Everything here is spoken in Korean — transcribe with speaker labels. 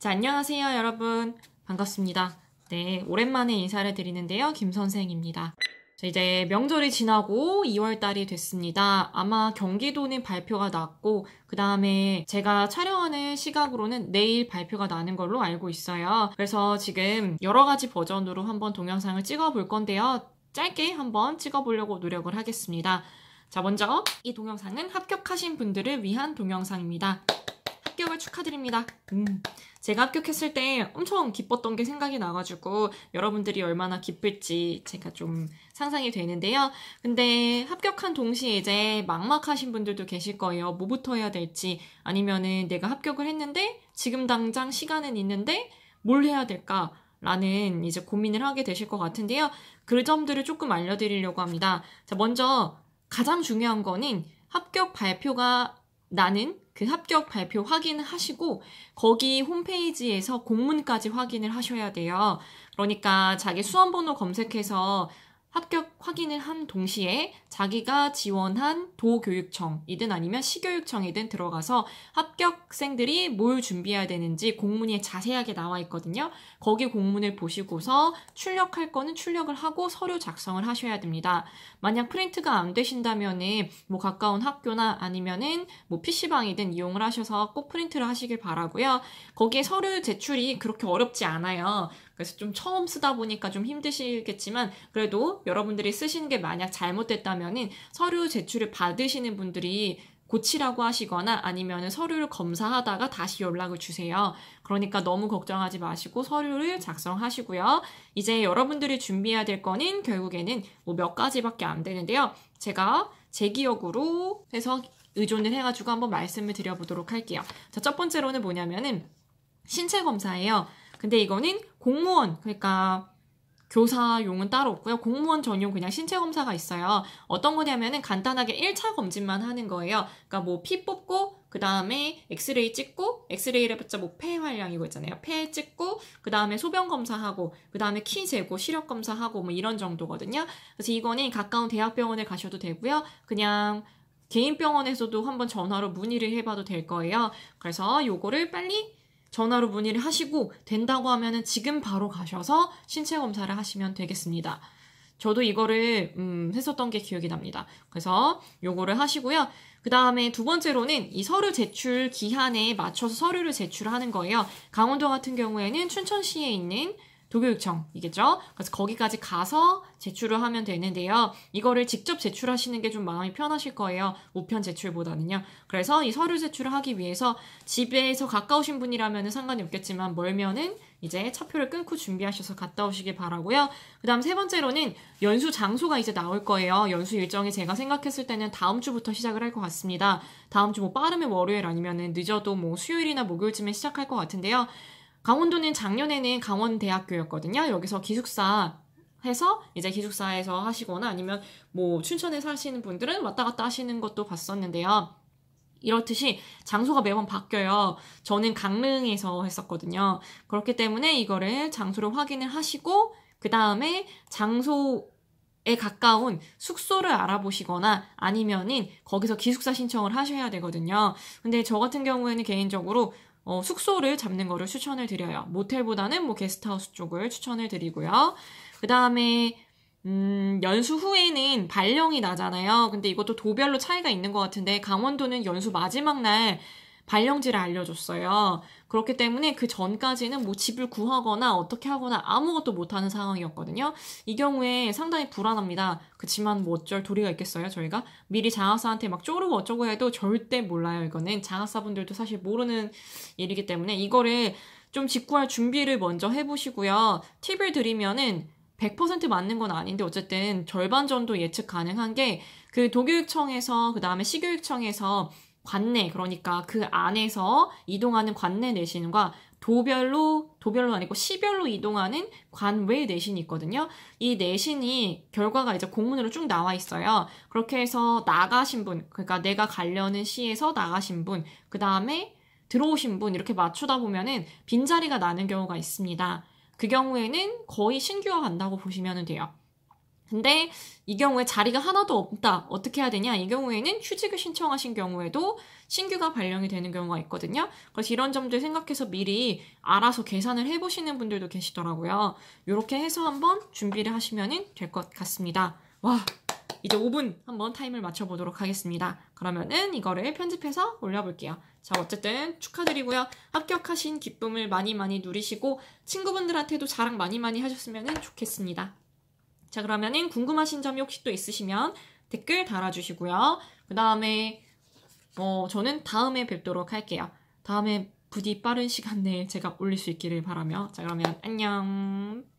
Speaker 1: 자, 안녕하세요, 여러분. 반갑습니다. 네, 오랜만에 인사를 드리는데요. 김 선생입니다. 자, 이제 명절이 지나고 2월달이 됐습니다. 아마 경기도는 발표가 났고, 그 다음에 제가 촬영하는 시각으로는 내일 발표가 나는 걸로 알고 있어요. 그래서 지금 여러 가지 버전으로 한번 동영상을 찍어 볼 건데요. 짧게 한번 찍어 보려고 노력을 하겠습니다. 자, 먼저 이 동영상은 합격하신 분들을 위한 동영상입니다. 합격을 축하드립니다. 음. 제가 합격했을 때 엄청 기뻤던 게 생각이 나가지고 여러분들이 얼마나 기쁠지 제가 좀 상상이 되는데요. 근데 합격한 동시에 이제 막막하신 분들도 계실 거예요. 뭐부터 해야 될지 아니면은 내가 합격을 했는데 지금 당장 시간은 있는데 뭘 해야 될까? 라는 이제 고민을 하게 되실 것 같은데요. 그 점들을 조금 알려드리려고 합니다. 자, 먼저 가장 중요한 거는 합격 발표가 나는 그 합격 발표 확인하시고 거기 홈페이지에서 공문까지 확인을 하셔야 돼요. 그러니까 자기 수험번호 검색해서 합격 확인을 한 동시에 자기가 지원한 도교육청이든 아니면 시교육청이든 들어가서 합격생들이 뭘 준비해야 되는지 공문이 자세하게 나와 있거든요. 거기 공문을 보시고서 출력할 거는 출력을 하고 서류 작성을 하셔야 됩니다. 만약 프린트가 안 되신다면은 뭐 가까운 학교나 아니면은 뭐 PC방이든 이용을 하셔서 꼭 프린트를 하시길 바라고요. 거기에 서류 제출이 그렇게 어렵지 않아요. 그래서 좀 처음 쓰다 보니까 좀 힘드시겠지만 그래도 여러분들이 쓰신 게 만약 잘못됐다면은 서류 제출을 받으시는 분들이 고치라고 하시거나 아니면 서류를 검사하다가 다시 연락을 주세요. 그러니까 너무 걱정하지 마시고 서류를 작성하시고요. 이제 여러분들이 준비해야 될 거는 결국에는 뭐 몇 가지밖에 안 되는데요. 제가 제 기억으로 해서 의존을 해가지고 한번 말씀을 드려보도록 할게요. 자, 첫 번째로는 뭐냐면은 신체 검사예요. 근데 이거는 공무원, 그러니까 교사용은 따로 없고요. 공무원 전용 그냥 신체 검사가 있어요. 어떤 거냐면은 간단하게 1차 검진만 하는 거예요. 그러니까 뭐 피 뽑고 그 다음에 엑스레이 찍고 엑스레이를 해봤자 뭐 폐활량이고 있잖아요. 폐 찍고 그 다음에 소변 검사하고 그 다음에 키 재고 시력 검사하고 뭐 이런 정도거든요. 그래서 이거는 가까운 대학병원에 가셔도 되고요. 그냥 개인 병원에서도 한번 전화로 문의를 해봐도 될 거예요. 그래서 요거를 빨리 전화로 문의를 하시고 된다고 하면은 지금 바로 가셔서 신체 검사를 하시면 되겠습니다. 저도 이거를 음, 했었던 게 기억이 납니다. 그래서 요거를 하시고요. 그 다음에 두 번째로는 이 서류 제출 기한에 맞춰서 서류를 제출하는 거예요. 강원도 같은 경우에는 춘천시에 있는 도교육청이겠죠. 그래서 거기까지 가서 제출을 하면 되는데요. 이거를 직접 제출하시는 게 좀 마음이 편하실 거예요. 우편 제출보다는요. 그래서 이 서류 제출을 하기 위해서 집에서 가까우신 분이라면 상관이 없겠지만 멀면은 이제 차표를 끊고 준비하셔서 갔다 오시길 바라고요. 그다음 세 번째로는 연수 장소가 이제 나올 거예요. 연수 일정이 제가 생각했을 때는 다음 주부터 시작을 할 것 같습니다. 다음 주 뭐 빠르면 월요일 아니면은 늦어도 뭐 수요일이나 목요일쯤에 시작할 것 같은데요. 강원도는 작년에는 강원대학교였거든요. 여기서 기숙사 해서 이제 기숙사에서 하시거나 아니면 뭐춘천에사시는 분들은 왔다 갔다 하시는 것도 봤었는데요. 이렇듯이 장소가 매번 바뀌어요. 저는 강릉에서 했었거든요. 그렇기 때문에 이거를 장소를 확인을 하시고 그 다음에 장소에 가까운 숙소를 알아보시거나 아니면은 거기서 기숙사 신청을 하셔야 되거든요. 근데 저 같은 경우에는 개인적으로 어, 숙소를 잡는 거를 추천을 드려요. 모텔보다는 뭐 게스트하우스 쪽을 추천을 드리고요. 그 다음에 음, 연수 후에는 발령이 나잖아요. 근데 이것도 도별로 차이가 있는 것 같은데 강원도는 연수 마지막 날 발령지를 알려줬어요. 그렇기 때문에 그 전까지는 뭐 집을 구하거나 어떻게 하거나 아무것도 못하는 상황이었거든요. 이 경우에 상당히 불안합니다. 그치만뭐 어쩔 도리가 있겠어요, 저희가? 미리 장학사한테 막 쪼르고 어쩌고 해도 절대 몰라요, 이거는. 장학사분들도 사실 모르는 일이기 때문에 이거를 좀 직구할 준비를 먼저 해보시고요. 팁을 드리면은 100% 맞는 건 아닌데 어쨌든 절반 정도 예측 가능한 게 그 도교육청에서 그 다음에 시교육청에서 관내 그러니까 그 안에서 이동하는 관내 내신과 도별로 도별로 아니고 시별로 이동하는 관외 내신이 있거든요. 이 내신이 결과가 이제 공문으로 쭉 나와 있어요. 그렇게 해서 나가신 분, 그러니까 내가 가려는 시에서 나가신 분, 그 다음에 들어오신 분 이렇게 맞추다 보면은 빈자리가 나는 경우가 있습니다. 그 경우에는 거의 신규화 간다고 보시면 돼요. 근데 이 경우에 자리가 하나도 없다. 어떻게 해야 되냐? 이 경우에는 휴직을 신청하신 경우에도 신규가 발령이 되는 경우가 있거든요. 그래서 이런 점들 생각해서 미리 알아서 계산을 해보시는 분들도 계시더라고요. 이렇게 해서 한번 준비를 하시면 될 것 같습니다. 와, 이제 5분 한번 타임을 맞춰보도록 하겠습니다. 그러면은 이거를 편집해서 올려볼게요. 자, 어쨌든 축하드리고요. 합격하신 기쁨을 많이 많이 누리시고 친구분들한테도 자랑 많이 많이 하셨으면 좋겠습니다. 자, 그러면은 궁금하신 점이 혹시 또 있으시면 댓글 달아주시고요. 그 다음에, 어, 저는 다음에 뵙도록 할게요. 다음에 부디 빠른 시간 내에 제가 올릴 수 있기를 바라며. 자, 그러면 안녕.